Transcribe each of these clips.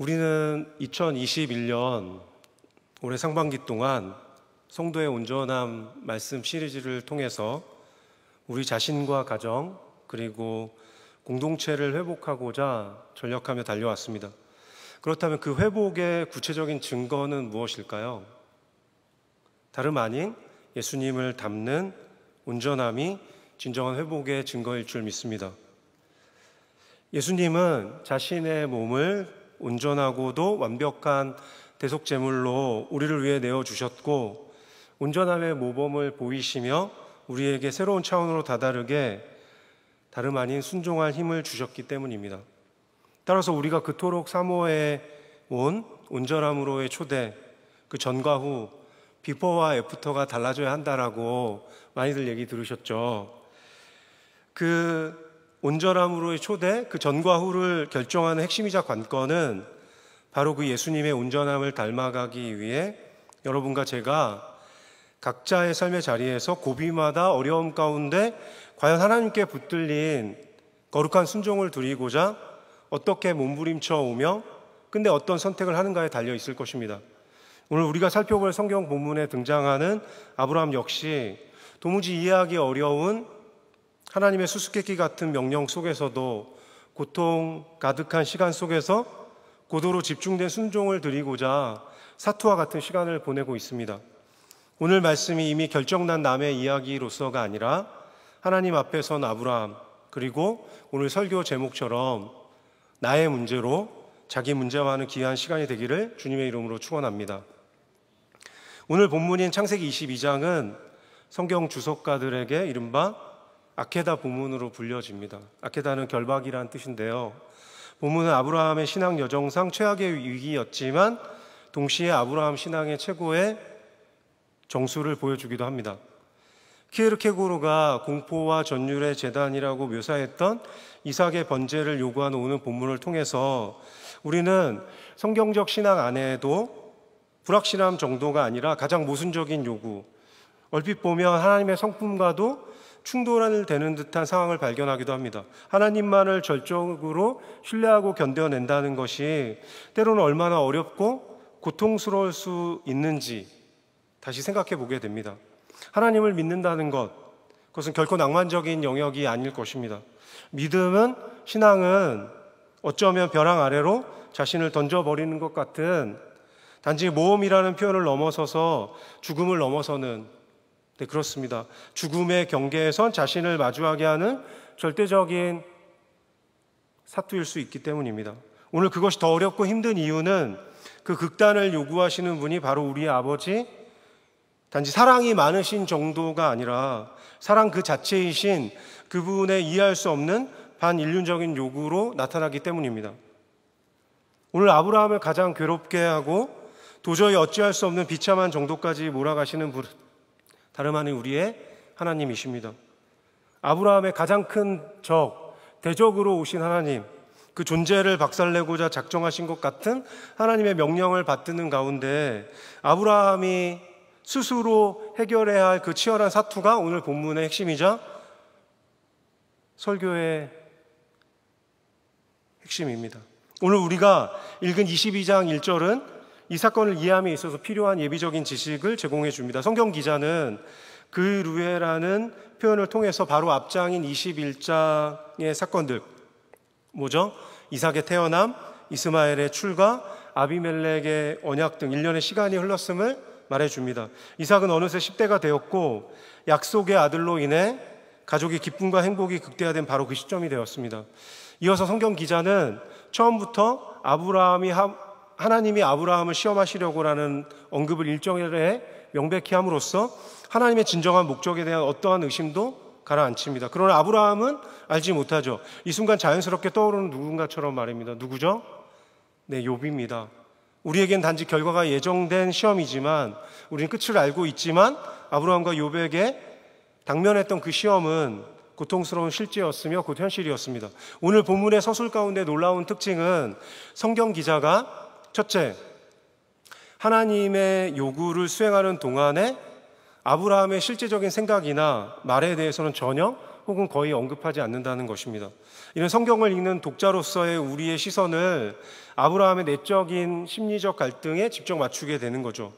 우리는 2021년 올해 상반기 동안 성도의 온전함 말씀 시리즈를 통해서 우리 자신과 가정 그리고 공동체를 회복하고자 전력하며 달려왔습니다. 그렇다면 그 회복의 구체적인 증거는 무엇일까요? 다름 아닌 예수님을 담는 온전함이 진정한 회복의 증거일 줄 믿습니다. 예수님은 자신의 몸을 온전하고도 완벽한 대속제물로 우리를 위해 내어주셨고 온전함의 모범을 보이시며 우리에게 새로운 차원으로 다다르게 다름 아닌 순종할 힘을 주셨기 때문입니다. 따라서 우리가 그토록 사모해 온 온전함으로의 초대, 그 전과 후 비포와 애프터가 달라져야 한다라고 많이들 얘기 들으셨죠. 그 온전함으로의 초대, 그 전과 후를 결정하는 핵심이자 관건은 바로 그 예수님의 온전함을 닮아가기 위해 여러분과 제가 각자의 삶의 자리에서 고비마다 어려움 가운데 과연 하나님께 붙들린 거룩한 순종을 드리고자 어떻게 몸부림쳐 오며 근데 어떤 선택을 하는가에 달려 있을 것입니다. 오늘 우리가 살펴볼 성경 본문에 등장하는 아브라함 역시 도무지 이해하기 어려운 하나님의 수수께끼 같은 명령 속에서도 고통 가득한 시간 속에서 고도로 집중된 순종을 드리고자 사투와 같은 시간을 보내고 있습니다. 오늘 말씀이 이미 결정난 남의 이야기로서가 아니라 하나님 앞에 선 아브라함 그리고 오늘 설교 제목처럼 나의 문제로 자기 문제와는 귀한 시간이 되기를 주님의 이름으로 축원합니다. 오늘 본문인 창세기 22장은 성경 주석가들에게 이른바 아케다 부문으로 불려집니다. 아케다는 결박이라는 뜻인데요. 부문은 아브라함의 신앙 여정상 최악의 위기였지만 동시에 아브라함 신앙의 최고의 정수를 보여주기도 합니다. 키에르케고르가 공포와 전율의 재단이라고 묘사했던 이삭의 번제를 요구하는 오는 본문을 통해서 우리는 성경적 신앙 안에도 불확실함 정도가 아니라 가장 모순적인 요구, 얼핏 보면 하나님의 성품과도 충돌을 되는 듯한 상황을 발견하기도 합니다. 하나님만을 절정으로 신뢰하고 견뎌낸다는 것이 때로는 얼마나 어렵고 고통스러울 수 있는지 다시 생각해 보게 됩니다. 하나님을 믿는다는 것, 그것은 결코 낭만적인 영역이 아닐 것입니다. 믿음은, 신앙은 어쩌면 벼랑 아래로 자신을 던져버리는 것 같은 단지 모험이라는 표현을 넘어서서 죽음을 넘어서는 네, 그렇습니다. 죽음의 경계에선 자신을 마주하게 하는 절대적인 사투일 수 있기 때문입니다. 오늘 그것이 더 어렵고 힘든 이유는 그 극단을 요구하시는 분이 바로 우리 아버지, 단지 사랑이 많으신 정도가 아니라 사랑 그 자체이신 그분의 이해할 수 없는 반인륜적인 요구로 나타나기 때문입니다. 오늘 아브라함을 가장 괴롭게 하고 도저히 어찌할 수 없는 비참한 정도까지 몰아가시는 다름 아닌 우리의 하나님이십니다. 아브라함의 가장 큰 적, 대적으로 오신 하나님, 그 존재를 박살내고자 작정하신 것 같은 하나님의 명령을 받드는 가운데 아브라함이 스스로 해결해야 할 그 치열한 사투가 오늘 본문의 핵심이자 설교의 핵심입니다. 오늘 우리가 읽은 22장 1절은 이 사건을 이해함에 있어서 필요한 예비적인 지식을 제공해 줍니다. 성경 기자는 그 루에라는 표현을 통해서 바로 앞장인 21장의 사건들 뭐죠? 이삭의 태어남, 이스마엘의 출가, 아비멜렉의 언약 등1년의 시간이 흘렀음을 말해 줍니다. 이삭은 어느새 10대가 되었고 약속의 아들로 인해 가족의 기쁨과 행복이 극대화된 바로 그 시점이 되었습니다. 이어서 성경 기자는 처음부터 아브라함이 하나님이 아브라함을 시험하시려고라는 언급을 일정에 명백히 함으로써 하나님의 진정한 목적에 대한 어떠한 의심도 가라앉힙니다. 그러나 아브라함은 알지 못하죠. 이 순간 자연스럽게 떠오르는 누군가처럼 말입니다. 누구죠? 네, 욥입니다. 우리에겐 단지 결과가 예정된 시험이지만 우리는 끝을 알고 있지만 아브라함과 욥에게 당면했던 그 시험은 고통스러운 실제였으며 곧 현실이었습니다. 오늘 본문의 서술 가운데 놀라운 특징은 성경 기자가 첫째, 하나님의 요구를 수행하는 동안에 아브라함의 실제적인 생각이나 말에 대해서는 전혀 혹은 거의 언급하지 않는다는 것입니다. 이런 성경을 읽는 독자로서의 우리의 시선을 아브라함의 내적인 심리적 갈등에 직접 맞추게 되는 거죠.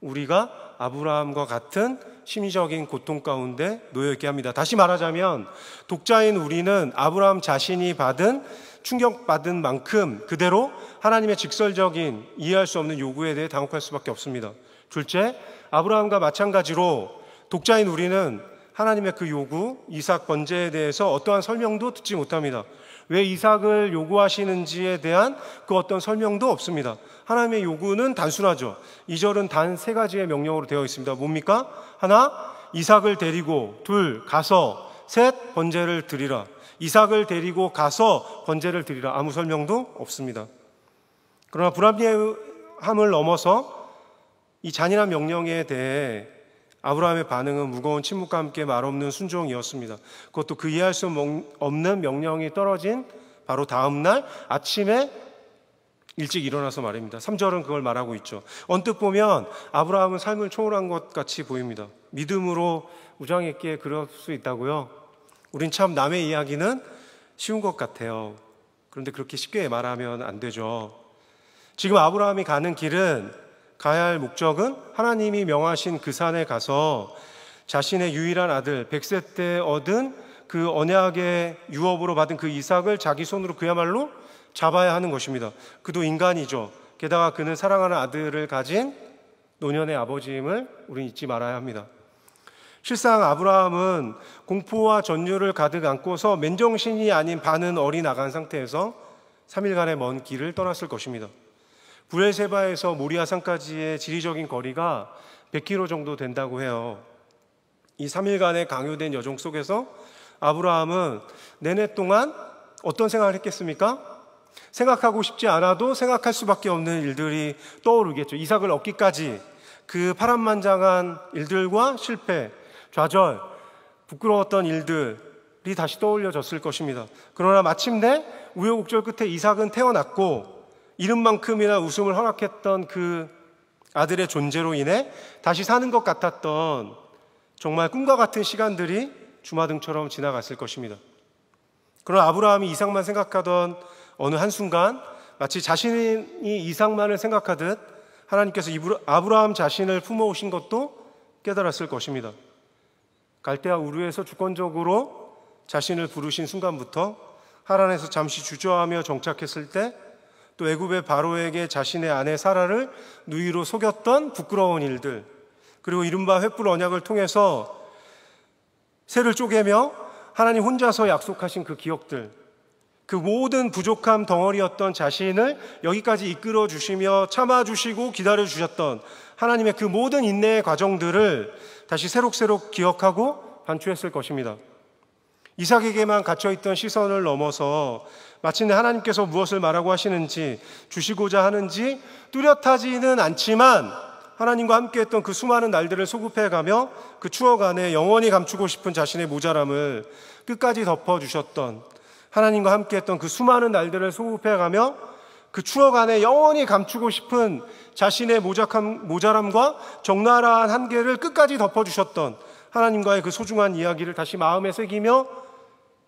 우리가 아브라함과 같은 심리적인 고통 가운데 놓여 있게 합니다. 다시 말하자면 독자인 우리는 아브라함 자신이 받은 충격받은 만큼 그대로 하나님의 직설적인 이해할 수 없는 요구에 대해 당혹할 수밖에 없습니다. 둘째, 아브라함과 마찬가지로 독자인 우리는 하나님의 그 요구, 이삭 번제에 대해서 어떠한 설명도 듣지 못합니다. 왜 이삭을 요구하시는지에 대한 그 어떤 설명도 없습니다. 하나님의 요구는 단순하죠. 2절은 단 세 가지의 명령으로 되어 있습니다. 뭡니까? 하나, 이삭을 데리고, 둘, 가서, 셋, 번제를 드리라. 이삭을 데리고 가서 번제를 드리라. 아무 설명도 없습니다. 그러나 불합리함을 넘어서 이 잔인한 명령에 대해 아브라함의 반응은 무거운 침묵과 함께 말없는 순종이었습니다. 그것도 그 이해할 수 없는 명령이 떨어진 바로 다음날 아침에 일찍 일어나서 말입니다. 3절은 그걸 말하고 있죠. 언뜻 보면 아브라함은 삶을 초월한 것 같이 보입니다. 믿음으로 우장 있게 그럴 수 있다고요. 우린 참 남의 이야기는 쉬운 것 같아요. 그런데 그렇게 쉽게 말하면 안 되죠. 지금 아브라함이 가는 길은 가야 할 목적은 하나님이 명하신 그 산에 가서 자신의 유일한 아들 백세 때 얻은 그 언약의 유업으로 받은 그 이삭을 자기 손으로 그야말로 잡아야 하는 것입니다. 그도 인간이죠. 게다가 그는 사랑하는 아들을 가진 노년의 아버지임을 우리는 잊지 말아야 합니다. 실상 아브라함은 공포와 전율을 가득 안고서 맨정신이 아닌 반은 어리 나간 상태에서 3일간의 먼 길을 떠났을 것입니다. 부레세바에서 모리아산까지의 지리적인 거리가 100km 정도 된다고 해요. 이 3일간의 강요된 여정 속에서 아브라함은 내내 동안 어떤 생각을 했겠습니까? 생각하고 싶지 않아도 생각할 수밖에 없는 일들이 떠오르겠죠. 이삭을 얻기까지 그 파란만장한 일들과 실패, 좌절, 부끄러웠던 일들이 다시 떠올려졌을 것입니다. 그러나 마침내 우여곡절 끝에 이삭은 태어났고 이름만큼이나 웃음을 허락했던 그 아들의 존재로 인해 다시 사는 것 같았던 정말 꿈과 같은 시간들이 주마등처럼 지나갔을 것입니다. 그러나 아브라함이 이삭만 생각하던 어느 한순간 마치 자신이 이삭만을 생각하듯 하나님께서 아브라함 자신을 품어오신 것도 깨달았을 것입니다. 갈대아 우르에서 주권적으로 자신을 부르신 순간부터 하란에서 잠시 주저하며 정착했을 때또 애굽의 바로에게 자신의 아내 사라를 누이로 속였던 부끄러운 일들 그리고 이른바 횃불 언약을 통해서 새를 쪼개며 하나님 혼자서 약속하신 그 기억들 그 모든 부족함 덩어리였던 자신을 여기까지 이끌어 주시며 참아 주시고 기다려 주셨던 하나님의 그 모든 인내의 과정들을 다시 새록새록 기억하고 반추했을 것입니다. 이삭에게만 갇혀있던 시선을 넘어서 마침내 하나님께서 무엇을 말하고 하시는지 주시고자 하는지 뚜렷하지는 않지만 하나님과 함께했던 그 수많은 날들을 소급해가며 그 추억 안에 영원히 감추고 싶은 자신의 모자람을 끝까지 덮어주셨던 하나님과 함께했던 그 수많은 날들을 소급해가며 그 추억 안에 영원히 감추고 싶은 자신의 모자함, 모자람과 적나라한 한계를 끝까지 덮어주셨던 하나님과의 그 소중한 이야기를 다시 마음에 새기며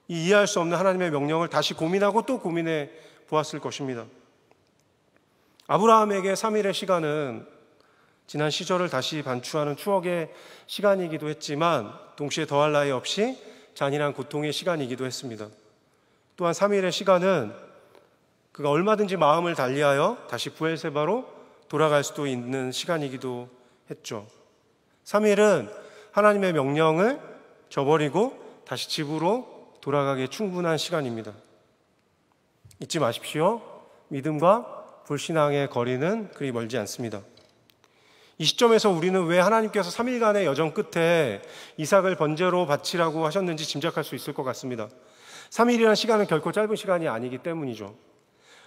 이해할 수 없는 하나님의 명령을 다시 고민하고 또 고민해 보았을 것입니다. 아브라함에게 3일의 시간은 지난 시절을 다시 반추하는 추억의 시간이기도 했지만 동시에 더할 나위 없이 잔인한 고통의 시간이기도 했습니다. 또한 3일의 시간은 그가 얼마든지 마음을 달리하여 다시 부엘세바로 돌아갈 수도 있는 시간이기도 했죠. 3일은 하나님의 명령을 저버리고 다시 집으로 돌아가기에 충분한 시간입니다. 잊지 마십시오. 믿음과 불신앙의 거리는 그리 멀지 않습니다. 이 시점에서 우리는 왜 하나님께서 3일간의 여정 끝에 이삭을 번제로 바치라고 하셨는지 짐작할 수 있을 것 같습니다. 3일이라는 시간은 결코 짧은 시간이 아니기 때문이죠.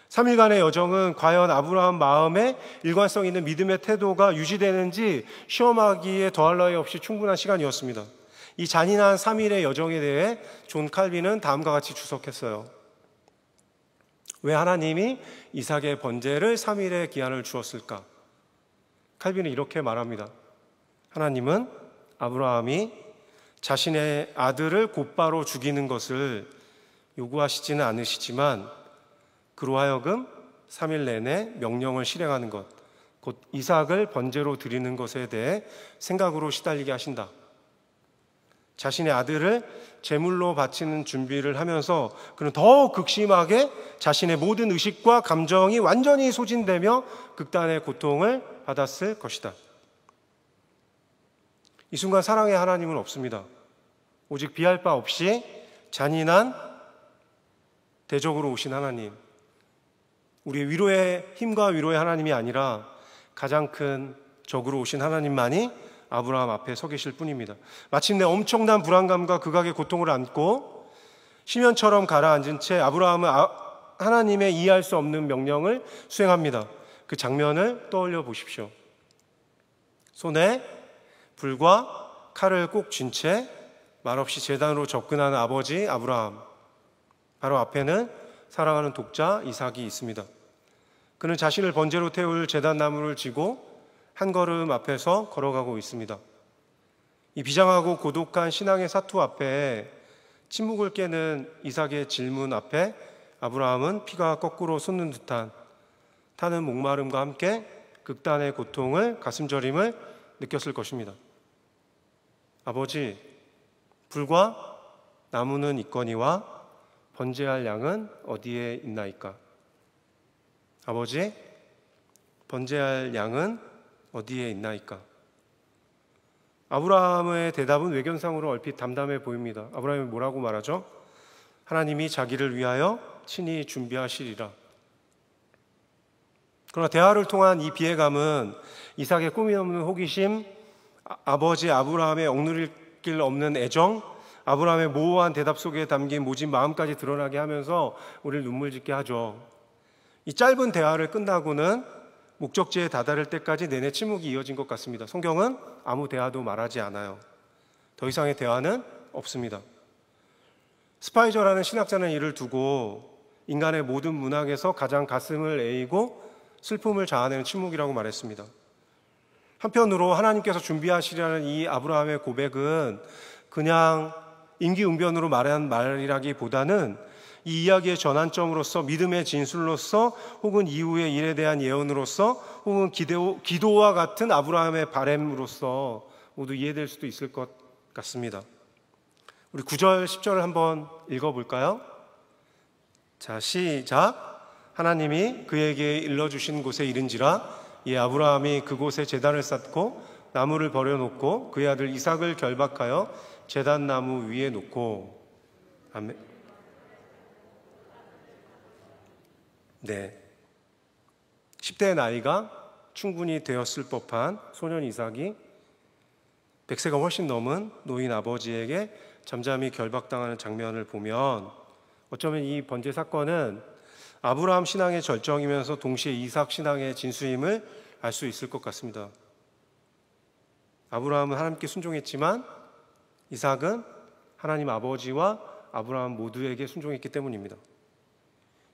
3일간의 여정은 과연 아브라함 마음에 일관성 있는 믿음의 태도가 유지되는지 시험하기에 더할 나위 없이 충분한 시간이었습니다. 이 잔인한 3일의 여정에 대해 존 칼빈은 다음과 같이 주석했어요. 왜 하나님이 이삭의 번제를 3일의 기한을 주었을까? 칼빈은 이렇게 말합니다. 하나님은 아브라함이 자신의 아들을 곧바로 죽이는 것을 요구하시지는 않으시지만 그로 하여금 3일 내내 명령을 실행하는 것, 곧 이삭을 번제로 드리는 것에 대해 생각으로 시달리게 하신다. 자신의 아들을 제물로 바치는 준비를 하면서 그는 더 극심하게 자신의 모든 의식과 감정이 완전히 소진되며 극단의 고통을 받았을 것이다. 이 순간 사랑의 하나님은 없습니다. 오직 비할 바 없이 잔인한 대적으로 오신 하나님. 우리의 위로의 힘과 위로의 하나님이 아니라 가장 큰 적으로 오신 하나님만이 아브라함 앞에 서 계실 뿐입니다. 마침내 엄청난 불안감과 극악의 고통을 안고 시면처럼 가라앉은 채 아브라함은 아, 하나님의 이해할 수 없는 명령을 수행합니다. 그 장면을 떠올려 보십시오. 손에 불과 칼을 꼭 쥔 채 말없이 재단으로 접근하는 아버지 아브라함. 바로 앞에는 사랑하는 독자 이삭이 있습니다. 그는 자신을 번제로 태울 재단나무를 쥐고 한 걸음 앞에서 걸어가고 있습니다. 이 비장하고 고독한 신앙의 사투 앞에 침묵을 깨는 이삭의 질문 앞에 아브라함은 피가 거꾸로 솟는 듯한 타는 목마름과 함께 극단의 고통을 가슴 저림을 느꼈을 것입니다. 아버지, 불과 나무는 있거니와 번제할 양은 어디에 있나이까? 아버지, 번제할 양은 어디에 있나이까? 아브라함의 대답은 외견상으로 얼핏 담담해 보입니다. 아브라함이 뭐라고 말하죠? 하나님이 자기를 위하여 친히 준비하시리라. 그러나 대화를 통한 이 비애감은 이삭의 꿈이 없는 호기심, 아, 버지 아브라함의 억누릴 길 없는 애정, 아브라함의 모호한 대답 속에 담긴 모진 마음까지 드러나게 하면서 우리를 눈물 짓게 하죠. 이 짧은 대화를 끝나고는 목적지에 다다를 때까지 내내 침묵이 이어진 것 같습니다. 성경은 아무 대화도 말하지 않아요. 더 이상의 대화는 없습니다. 스파이저라는 신학자는 이를 두고 인간의 모든 문학에서 가장 가슴을 에이고 슬픔을 자아내는 침묵이라고 말했습니다. 한편으로 하나님께서 준비하시려는 이 아브라함의 고백은 그냥 임기응변으로 말한 말이라기보다는 이 이야기의 전환점으로서 믿음의 진술로서 혹은 이후의 일에 대한 예언으로서 혹은 기도, 기도와 같은 아브라함의 바램으로서 모두 이해될 수도 있을 것 같습니다. 우리 9절, 10절을 한번 읽어볼까요? 자, 시작. 하나님이 그에게 일러주신 곳에 이른지라 이 아브라함이 그곳에 재단을 쌓고 나무를 버려놓고 그의 아들 이삭을 결박하여 재단 나무 위에 놓고 아멘. 네. 10대의 나이가 충분히 되었을 법한 소년 이삭이 100세가 훨씬 넘은 노인 아버지에게 잠잠히 결박당하는 장면을 보면 어쩌면 이 번제 사건은 아브라함 신앙의 절정이면서 동시에 이삭 신앙의 진수임을 알 수 있을 것 같습니다. 아브라함은 하나님께 순종했지만 이삭은 하나님 아버지와 아브라함 모두에게 순종했기 때문입니다.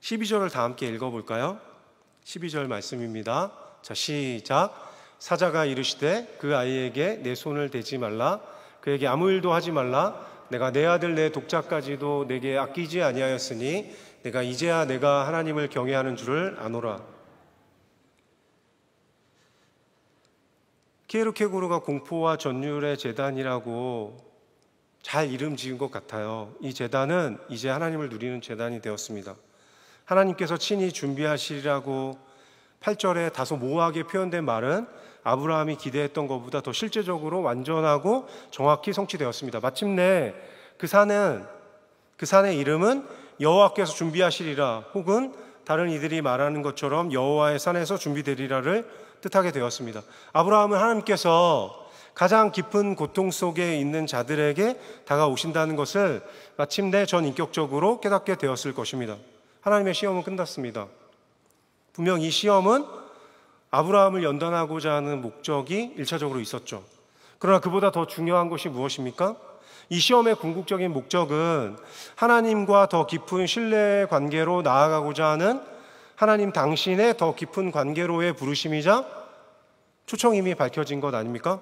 12절을 다 함께 읽어볼까요? 12절 말씀입니다. 자, 시작. 사자가 이르시되 그 아이에게 내 손을 대지 말라. 그에게 아무 일도 하지 말라. 내가 내 아들 내 독자까지도 내게 아끼지 아니하였으니 내가 이제야 내가 하나님을 경외하는 줄을 아노라. 키에르케고르가 공포와 전율의 재단이라고 잘 이름 지은 것 같아요. 이 재단은 이제 하나님을 누리는 재단이 되었습니다. 하나님께서 친히 준비하시리라고 8절에 다소 모호하게 표현된 말은 아브라함이 기대했던 것보다 더 실제적으로 완전하고 정확히 성취되었습니다. 마침내 그 산은 그 산의 이름은 여호와께서 준비하시리라 혹은 다른 이들이 말하는 것처럼 여호와의 산에서 준비되리라를 뜻하게 되었습니다. 아브라함은 하나님께서 가장 깊은 고통 속에 있는 자들에게 다가오신다는 것을 마침내 전 인격적으로 깨닫게 되었을 것입니다. 하나님의 시험은 끝났습니다. 분명 이 시험은 아브라함을 연단하고자 하는 목적이 1차적으로 있었죠. 그러나 그보다 더 중요한 것이 무엇입니까? 이 시험의 궁극적인 목적은 하나님과 더 깊은 신뢰 관계로 나아가고자 하는 하나님 당신의 더 깊은 관계로의 부르심이자 초청임이 밝혀진 것 아닙니까?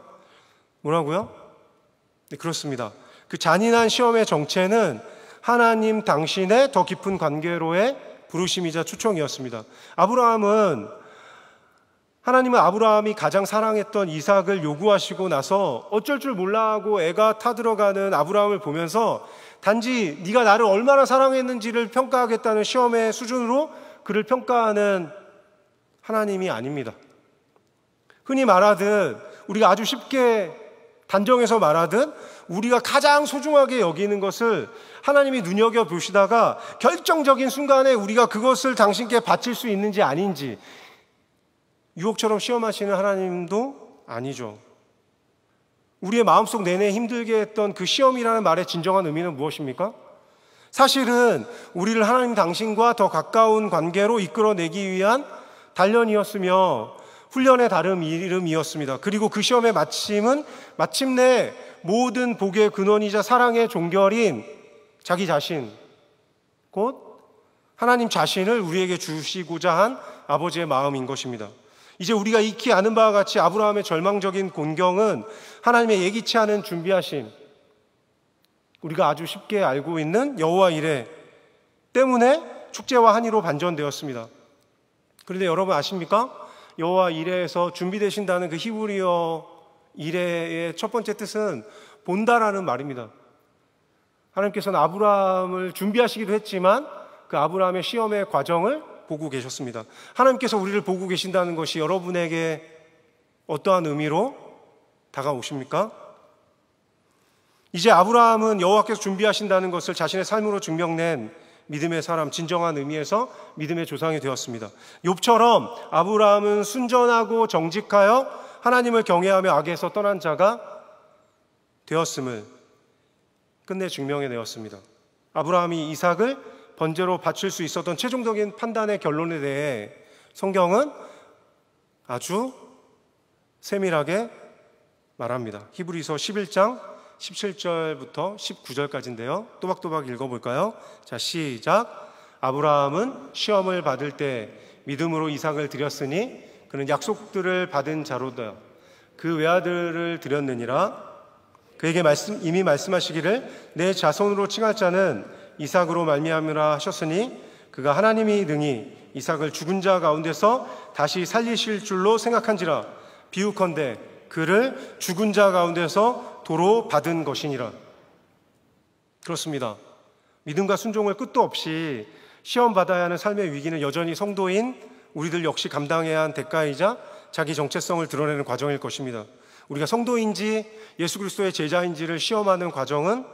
뭐라고요? 네, 그렇습니다. 그 잔인한 시험의 정체는 하나님 당신의 더 깊은 관계로의 부르심이자 초청이었습니다. 아브라함은 하나님은 아브라함이 가장 사랑했던 이삭을 요구하시고 나서 어쩔 줄 몰라 하고 애가 타들어가는 아브라함을 보면서 단지 네가 나를 얼마나 사랑했는지를 평가하겠다는 시험의 수준으로 그를 평가하는 하나님이 아닙니다. 흔히 말하듯 우리가 아주 쉽게 단정해서 말하듯 우리가 가장 소중하게 여기는 것을 하나님이 눈여겨 보시다가 결정적인 순간에 우리가 그것을 당신께 바칠 수 있는지 아닌지 유혹처럼 시험하시는 하나님도 아니죠. 우리의 마음속 내내 힘들게 했던 그 시험이라는 말의 진정한 의미는 무엇입니까? 사실은 우리를 하나님 당신과 더 가까운 관계로 이끌어내기 위한 단련이었으며 훈련의 다름 이름이었습니다. 그리고 그 시험의 마침은 마침내 모든 복의 근원이자 사랑의 종결인 자기 자신, 곧 하나님 자신을 우리에게 주시고자 한 아버지의 마음인 것입니다. 이제 우리가 익히 아는 바와 같이 아브라함의 절망적인 곤경은 하나님의 예기치 않은 준비하신 우리가 아주 쉽게 알고 있는 여호와 이래 때문에 축제와 한의로 반전되었습니다. 그런데 여러분 아십니까? 여호와 이레에서 준비되신다는 그 히브리어 이레의 첫 번째 뜻은 본다라는 말입니다. 하나님께서는 아브라함을 준비하시기도 했지만 그 아브라함의 시험의 과정을 보고 계셨습니다. 하나님께서 우리를 보고 계신다는 것이 여러분에게 어떠한 의미로 다가오십니까? 이제 아브라함은 여호와께서 준비하신다는 것을 자신의 삶으로 증명낸 믿음의 사람, 진정한 의미에서 믿음의 조상이 되었습니다. 욥처럼 아브라함은 순전하고 정직하여 하나님을 경외하며 악에서 떠난 자가 되었음을 끝내 증명해 내었습니다. 아브라함이 이삭을 번제로 바칠 수 있었던 최종적인 판단의 결론에 대해 성경은 아주 세밀하게 말합니다. 히브리서 11장 17절부터 19절까지인데요. 또박또박 읽어볼까요? 자, 시작. 아브라함은 시험을 받을 때 믿음으로 이삭을 드렸으니 그는 약속들을 받은 자로다. 그 외아들을 드렸느니라. 그에게 말씀, 이미 말씀하시기를 내 자손으로 칭할 자는 이삭으로 말미암으라 하셨으니 그가 하나님이 능히 이삭을 죽은 자 가운데서 다시 살리실 줄로 생각한지라 비우컨대 그를 죽은 자 가운데서 도로 받은 것이니라. 그렇습니다. 믿음과 순종을 끝도 없이 시험받아야 하는 삶의 위기는 여전히 성도인 우리들 역시 감당해야 한 대가이자 자기 정체성을 드러내는 과정일 것입니다. 우리가 성도인지 예수 그리스도의 제자인지를 시험하는 과정은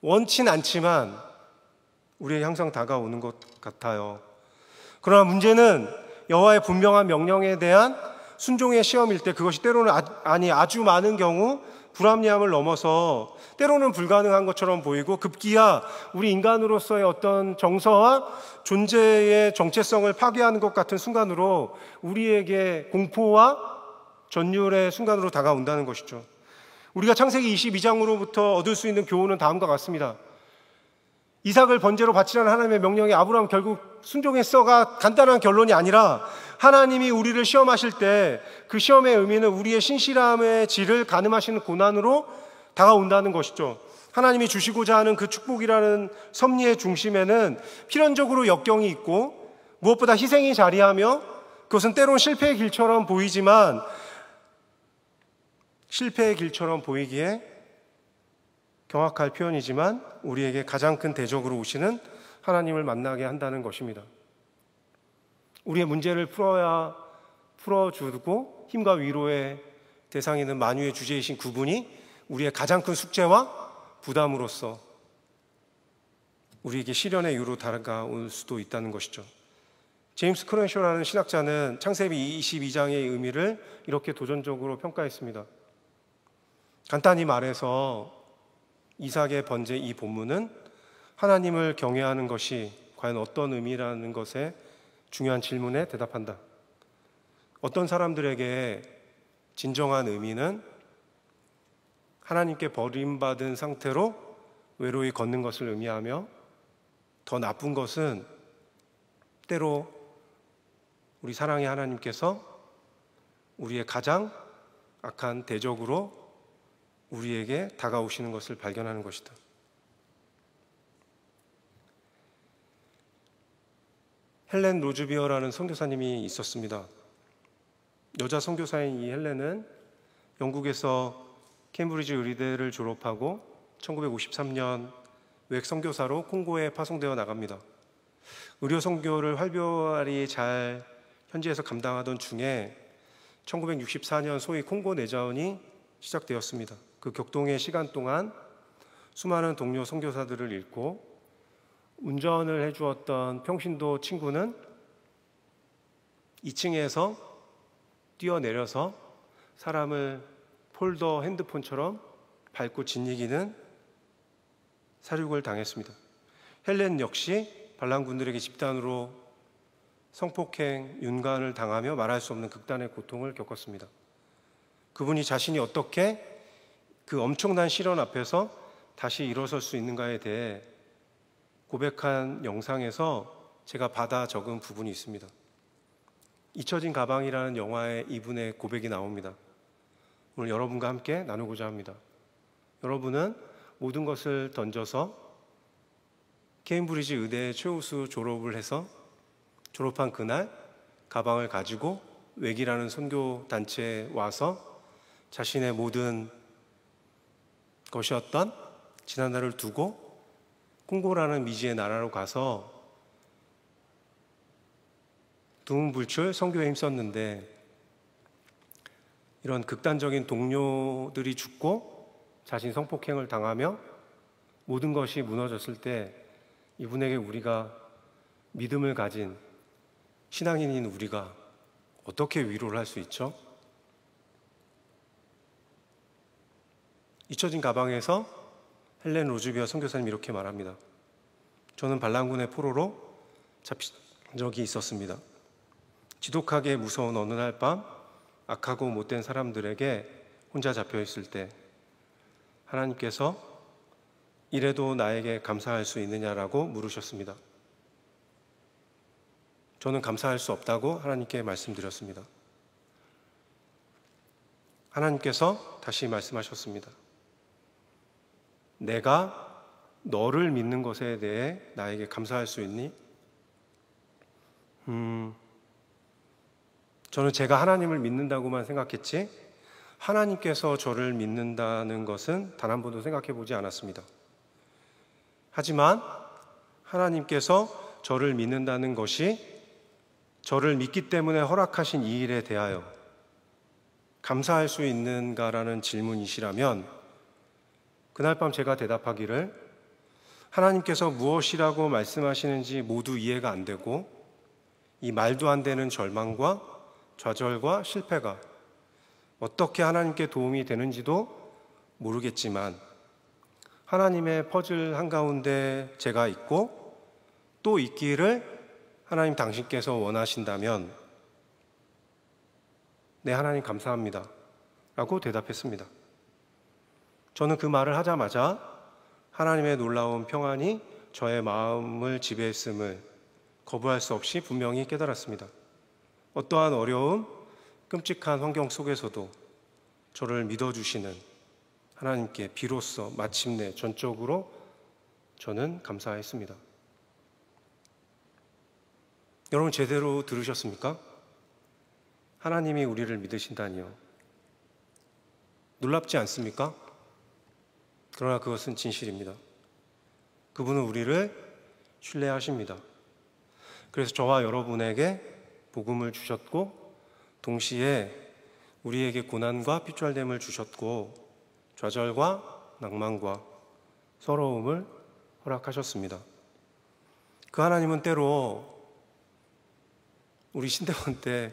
원치 않지만 우리에 항상 다가오는 것 같아요. 그러나 문제는 여호와의 분명한 명령에 대한 순종의 시험일 때 그것이 때로는 아, 아니 아주 많은 경우 불합리함을 넘어서 때로는 불가능한 것처럼 보이고 급기야 우리 인간으로서의 어떤 정서와 존재의 정체성을 파괴하는 것 같은 순간으로 우리에게 공포와 전율의 순간으로 다가온다는 것이죠. 우리가 창세기 22장으로부터 얻을 수 있는 교훈은 다음과 같습니다. 이삭을 번제로 바치라는 하나님의 명령에 아브라함 결국 순종했어가 간단한 결론이 아니라 하나님이 우리를 시험하실 때 그 시험의 의미는 우리의 신실함의 질을 가늠하시는 고난으로 다가온다는 것이죠. 하나님이 주시고자 하는 그 축복이라는 섭리의 중심에는 필연적으로 역경이 있고 무엇보다 희생이 자리하며 그것은 때론 실패의 길처럼 보이지만 실패의 길처럼 보이기에 경악할 표현이지만 우리에게 가장 큰 대적으로 오시는 하나님을 만나게 한다는 것입니다. 우리의 문제를 풀어야 풀어주고 힘과 위로의 대상이는 만유의 주제이신 그분이 우리의 가장 큰 숙제와 부담으로서 우리에게 시련의 유로 다가올 수도 있다는 것이죠. 제임스 크런쇼라는 신학자는 창세기 22장의 의미를 이렇게 도전적으로 평가했습니다. 간단히 말해서 이삭의 번제 이 본문은 하나님을 경외하는 것이 과연 어떤 의미라는 것에 중요한 질문에 대답한다. 어떤 사람들에게 진정한 의미는 하나님께 버림받은 상태로 외로이 걷는 것을 의미하며 더 나쁜 것은 때로 우리 사랑의 하나님께서 우리의 가장 악한 대적으로 우리에게 다가오시는 것을 발견하는 것이다. 헬렌 로즈비어라는 선교사님이 있었습니다. 여자 선교사인 이 헬렌은 영국에서 캠브리지 의대를 리 졸업하고 1953년 외국 선교사로 콩고에 파송되어 나갑니다. 의료 선교를 활발히 잘 현지에서 감당하던 중에 1964년 소위 콩고 내자원이 시작되었습니다. 그 격동의 시간 동안 수많은 동료 선교사들을 잃고 운전을 해주었던 평신도 친구는 2층에서 뛰어내려서 사람을 폴더 핸드폰처럼 밟고 짓이기는 사륙을 당했습니다. 헬렌 역시 반란군들에게 집단으로 성폭행, 윤관을 당하며 말할 수 없는 극단의 고통을 겪었습니다. 그분이 자신이 어떻게 그 엄청난 시련 앞에서 다시 일어설 수 있는가에 대해 고백한 영상에서 제가 받아 적은 부분이 있습니다. 잊혀진 가방이라는 영화의 이분의 고백이 나옵니다. 오늘 여러분과 함께 나누고자 합니다. 여러분은 모든 것을 던져서 케임브리지 의대 최우수 졸업을 해서 졸업한 그날 가방을 가지고 외기라는 선교 단체에 와서 자신의 모든 것이었던 지난날을 두고 콩고라는 미지의 나라로 가서 두문불출 성교에 힘썼는데 이런 극단적인 동료들이 죽고 자신 성폭행을 당하며 모든 것이 무너졌을 때 이분에게 우리가 믿음을 가진 신앙인인 우리가 어떻게 위로를 할 수 있죠? 잊혀진 가방에서 헬렌 로즈비아 선교사님 이렇게 말합니다. 저는 반란군의 포로로 잡힌 적이 있었습니다. 지독하게 무서운 어느 날 밤 악하고 못된 사람들에게 혼자 잡혀 있을 때 하나님께서 이래도 나에게 감사할 수 있느냐라고 물으셨습니다. 저는 감사할 수 없다고 하나님께 말씀드렸습니다. 하나님께서 다시 말씀하셨습니다. 내가 너를 믿는 것에 대해 나에게 감사할 수 있니? 음, 저는 제가 하나님을 믿는다고만 생각했지, 하나님께서 저를 믿는다는 것은 단 한 번도 생각해 보지 않았습니다. 하지만 하나님께서 저를 믿는다는 것이 저를 믿기 때문에 허락하신 이 일에 대하여 감사할 수 있는가라는 질문이시라면 그날 밤 제가 대답하기를 하나님께서 무엇이라고 말씀하시는지 모두 이해가 안 되고 이 말도 안 되는 절망과 좌절과 실패가 어떻게 하나님께 도움이 되는지도 모르겠지만 하나님의 퍼즐 한가운데 제가 있고 또 있기를 하나님 당신께서 원하신다면 네 하나님 감사합니다 라고 대답했습니다. 저는 그 말을 하자마자 하나님의 놀라운 평안이 저의 마음을 지배했음을 거부할 수 없이 분명히 깨달았습니다. 어떠한 어려움, 끔찍한 환경 속에서도 저를 믿어주시는 하나님께 비로소 마침내 전적으로 저는 감사했습니다. 여러분 제대로 들으셨습니까? 하나님이 우리를 믿으신다니요. 놀랍지 않습니까? 그러나 그것은 진실입니다. 그분은 우리를 신뢰하십니다. 그래서 저와 여러분에게 복음을 주셨고, 동시에 우리에게 고난과 피철됨을 주셨고, 좌절과 낭만과 서러움을 허락하셨습니다. 그 하나님은 때로 우리 신대원 때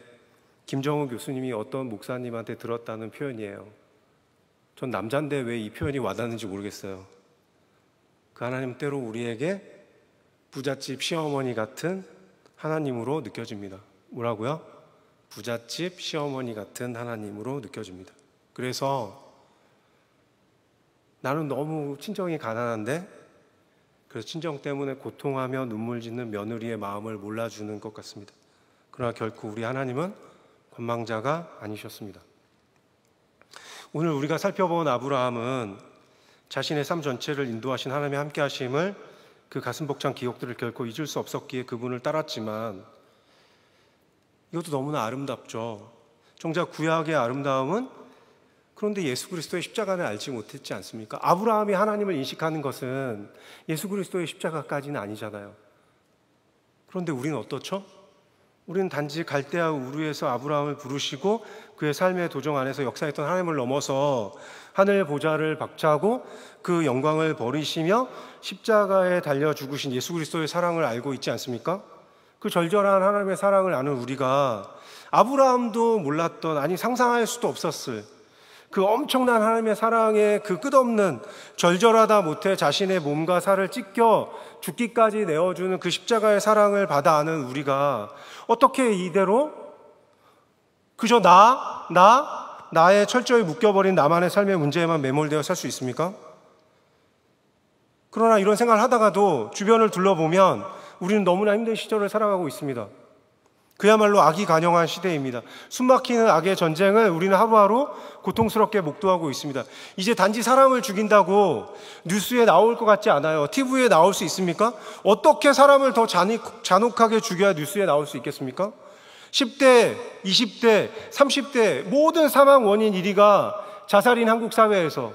김정우 교수님이 어떤 목사님한테 들었다는 표현이에요. 전 남자인데 왜 이 표현이 와닿는지 모르겠어요. 그 하나님 때로 우리에게 부잣집 시어머니 같은 하나님으로 느껴집니다. 뭐라고요? 부잣집 시어머니 같은 하나님으로 느껴집니다. 그래서 나는 너무 친정이 가난한데 그래서 친정 때문에 고통하며 눈물 짓는 며느리의 마음을 몰라주는 것 같습니다. 그러나 결코 우리 하나님은 관망자가 아니셨습니다. 오늘 우리가 살펴본 아브라함은 자신의 삶 전체를 인도하신 하나님의 함께 하심을 그 가슴 벅찬 기억들을 결코 잊을 수 없었기에 그분을 따랐지만 이것도 너무나 아름답죠. 정작 구약의 아름다움은 그런데 예수 그리스도의 십자가는 알지 못했지 않습니까? 아브라함이 하나님을 인식하는 것은 예수 그리스도의 십자가까지는 아니잖아요. 그런데 우리는 어떻죠? 우리는 단지 갈대아 우르에서 아브라함을 부르시고 그의 삶의 도정 안에서 역사했던 하나님을 넘어서 하늘 보좌를 박차고 그 영광을 버리시며 십자가에 달려 죽으신 예수 그리스도의 사랑을 알고 있지 않습니까? 그 절절한 하나님의 사랑을 아는 우리가 아브라함도 몰랐던 아니 상상할 수도 없었을 그 엄청난 하나님의 사랑의 그 끝없는 절절하다 못해 자신의 몸과 살을 찢겨 죽기까지 내어주는 그 십자가의 사랑을 받아 아는 우리가 어떻게 이대로 그저 나, 나, 나의 철저히 묶여버린 나만의 삶의 문제에만 매몰되어 살 수 있습니까? 그러나 이런 생각을 하다가도 주변을 둘러보면 우리는 너무나 힘든 시절을 살아가고 있습니다. 그야말로 악이 간영한 시대입니다. 숨막히는 악의 전쟁을 우리는 하루하루 고통스럽게 목도하고 있습니다. 이제 단지 사람을 죽인다고 뉴스에 나올 것 같지 않아요. TV에 나올 수 있습니까? 어떻게 사람을 더 잔혹하게 죽여야 뉴스에 나올 수 있겠습니까? 10대, 20대, 30대 모든 사망 원인 1위가 자살인 한국 사회에서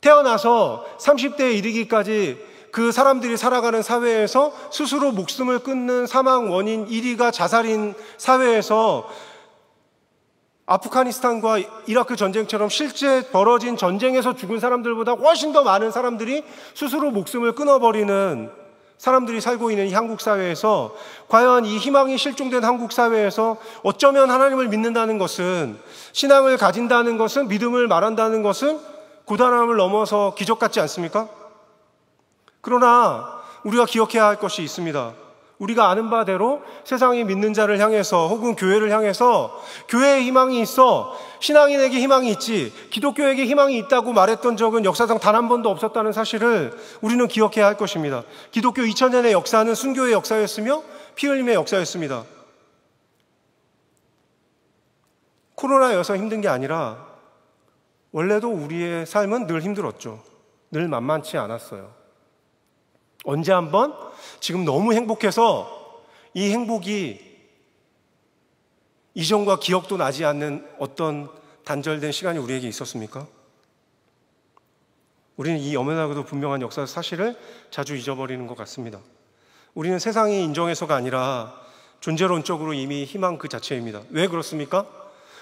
태어나서 30대에 이르기까지 그 사람들이 살아가는 사회에서 스스로 목숨을 끊는 사망 원인 1위가 자살인 사회에서 아프가니스탄과 이라크 전쟁처럼 실제 벌어진 전쟁에서 죽은 사람들보다 훨씬 더 많은 사람들이 스스로 목숨을 끊어버리는 사람들이 살고 있는 이 한국 사회에서 과연 이 희망이 실종된 한국 사회에서 어쩌면 하나님을 믿는다는 것은 신앙을 가진다는 것은 믿음을 말한다는 것은 고단함을 넘어서 기적 같지 않습니까? 그러나 우리가 기억해야 할 것이 있습니다. 우리가 아는 바대로 세상이 믿는 자를 향해서 혹은 교회를 향해서 교회에 희망이 있어 신앙인에게 희망이 있지 기독교에게 희망이 있다고 말했던 적은 역사상 단 한 번도 없었다는 사실을 우리는 기억해야 할 것입니다. 기독교 2000년의 역사는 순교의 역사였으며 피 흘림의 역사였습니다. 코로나여서 힘든 게 아니라 원래도 우리의 삶은 늘 힘들었죠. 늘 만만치 않았어요. 언제 한번? 지금 너무 행복해서 이 행복이 이전과 기억도 나지 않는 어떤 단절된 시간이 우리에게 있었습니까? 우리는 이 엄연하고도 분명한 역사 사실을 자주 잊어버리는 것 같습니다. 우리는 세상이 인정해서가 아니라 존재론적으로 이미 희망 그 자체입니다. 왜 그렇습니까?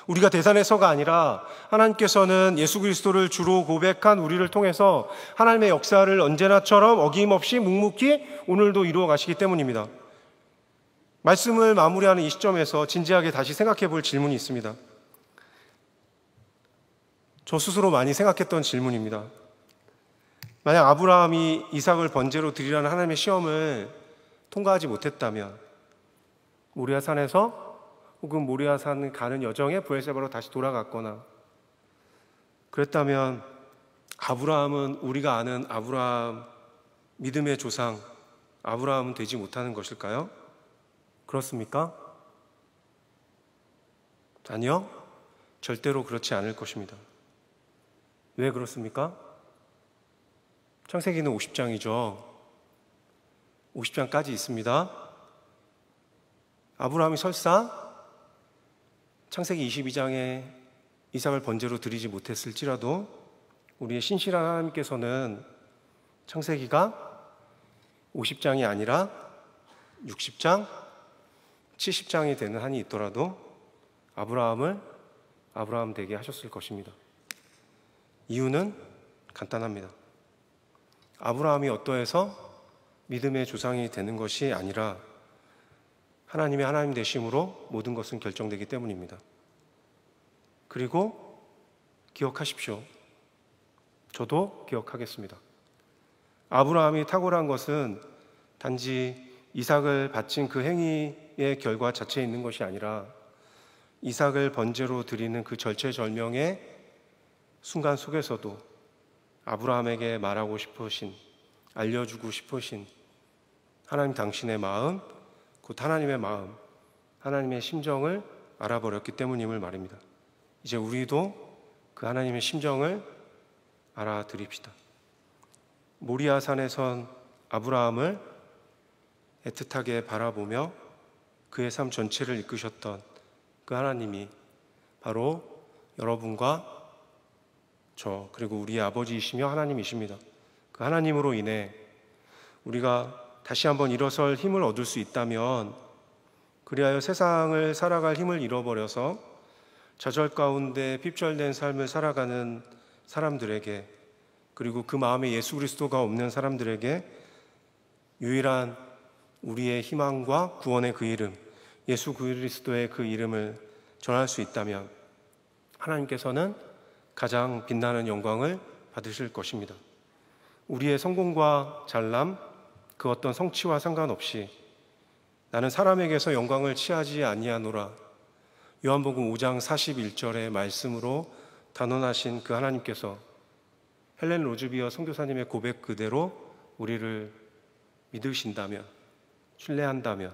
우리가 대산에서가 아니라 하나님께서는 예수 그리스도를 주로 고백한 우리를 통해서 하나님의 역사를 언제나처럼 어김없이 묵묵히 오늘도 이루어 가시기 때문입니다. 말씀을 마무리하는 이 시점에서 진지하게 다시 생각해 볼 질문이 있습니다. 저 스스로 많이 생각했던 질문입니다. 만약 아브라함이 이삭을 번제로 드리라는 하나님의 시험을 통과하지 못했다면 우리아 산에서 혹은 모리아산 가는 여정에 부엘세바로 다시 돌아갔거나 그랬다면 아브라함은 우리가 아는 아브라함 믿음의 조상 아브라함은 되지 못하는 것일까요? 그렇습니까? 아니요. 절대로 그렇지 않을 것입니다. 왜 그렇습니까? 창세기는 50장이죠. 50장까지 있습니다. 아브라함이 설사 창세기 22장에 이삭을 번제로 드리지 못했을지라도 우리의 신실한 하나님께서는 창세기가 50장이 아니라 60장, 70장이 되는 한이 있더라도 아브라함을 아브라함 되게 하셨을 것입니다. 이유는 간단합니다. 아브라함이 어떠해서 믿음의 조상이 되는 것이 아니라 하나님이 하나님 되심으로 모든 것은 결정되기 때문입니다. 그리고 기억하십시오. 저도 기억하겠습니다. 아브라함이 탁월한 것은 단지 이삭을 바친 그 행위의 결과 자체에 있는 것이 아니라 이삭을 번제로 드리는 그 절체절명의 순간 속에서도 아브라함에게 말하고 싶으신, 알려주고 싶으신 하나님 당신의 마음, 곧 하나님의 마음, 하나님의 심정을 알아버렸기 때문임을 말입니다. 이제 우리도 그 하나님의 심정을 알아들입시다. 모리아산에선 아브라함을 애틋하게 바라보며 그의 삶 전체를 이끄셨던 그 하나님이 바로 여러분과 저 그리고 우리의 아버지이시며 하나님이십니다. 그 하나님으로 인해 우리가 다시 한번 일어설 힘을 얻을 수 있다면 그리하여 세상을 살아갈 힘을 잃어버려서 좌절 가운데 핍절된 삶을 살아가는 사람들에게 그리고 그 마음에 예수 그리스도가 없는 사람들에게 유일한 우리의 희망과 구원의 그 이름, 예수 그리스도의 그 이름을 전할 수 있다면 하나님께서는 가장 빛나는 영광을 받으실 것입니다. 우리의 성공과 잘남, 그 어떤 성취와 상관없이 나는 사람에게서 영광을 취하지 아니하노라. 요한복음 5장 41절의 말씀으로 단언하신 그 하나님께서 헬렌 로즈비어 선교사님의 고백 그대로 우리를 믿으신다면 신뢰한다면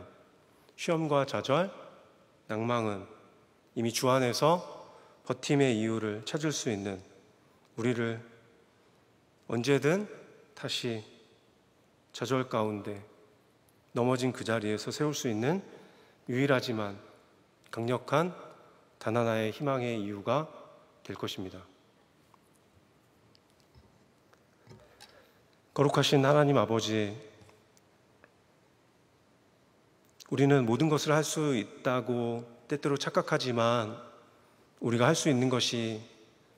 시험과 좌절, 낭망은 이미 주 안에서 버팀의 이유를 찾을 수 있는 우리를 언제든 다시 좌절 가운데 넘어진 그 자리에서 세울 수 있는 유일하지만 강력한 단 하나의 희망의 이유가 될 것입니다. 거룩하신 하나님 아버지, 우리는 모든 것을 할 수 있다고 때때로 착각하지만 우리가 할 수 있는 것이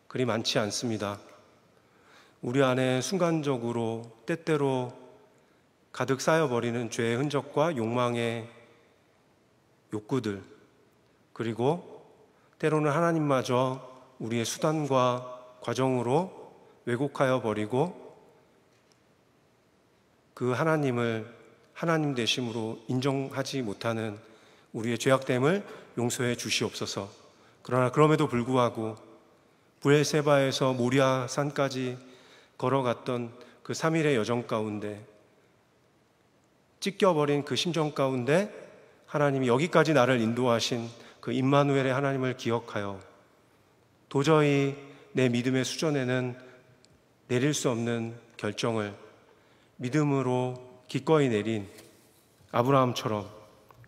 그리 많지 않습니다. 우리 안에 순간적으로 때때로 가득 쌓여버리는 죄의 흔적과 욕망의 욕구들, 그리고 때로는 하나님마저 우리의 수단과 과정으로 왜곡하여 버리고 그 하나님을 하나님 되심으로 인정하지 못하는 우리의 죄악됨을 용서해 주시옵소서. 그러나 그럼에도 불구하고 부엘세바에서 모리아 산까지 걸어갔던 그 3일의 여정 가운데 찢겨버린 그 심정 가운데 하나님이 여기까지 나를 인도하신 그 임마누엘의 하나님을 기억하여 도저히 내 믿음의 수전에는 내릴 수 없는 결정을 믿음으로 기꺼이 내린 아브라함처럼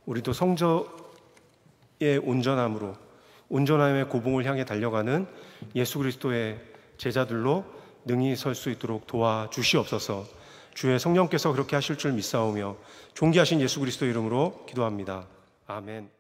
우리도 성저의 온전함으로 온전함의 고봉을 향해 달려가는 예수 그리스도의 제자들로 능히 설 수 있도록 도와주시옵소서. 주의 성령께서 그렇게 하실 줄 믿사오며 존귀하신 예수 그리스도 이름으로 기도합니다. 아멘.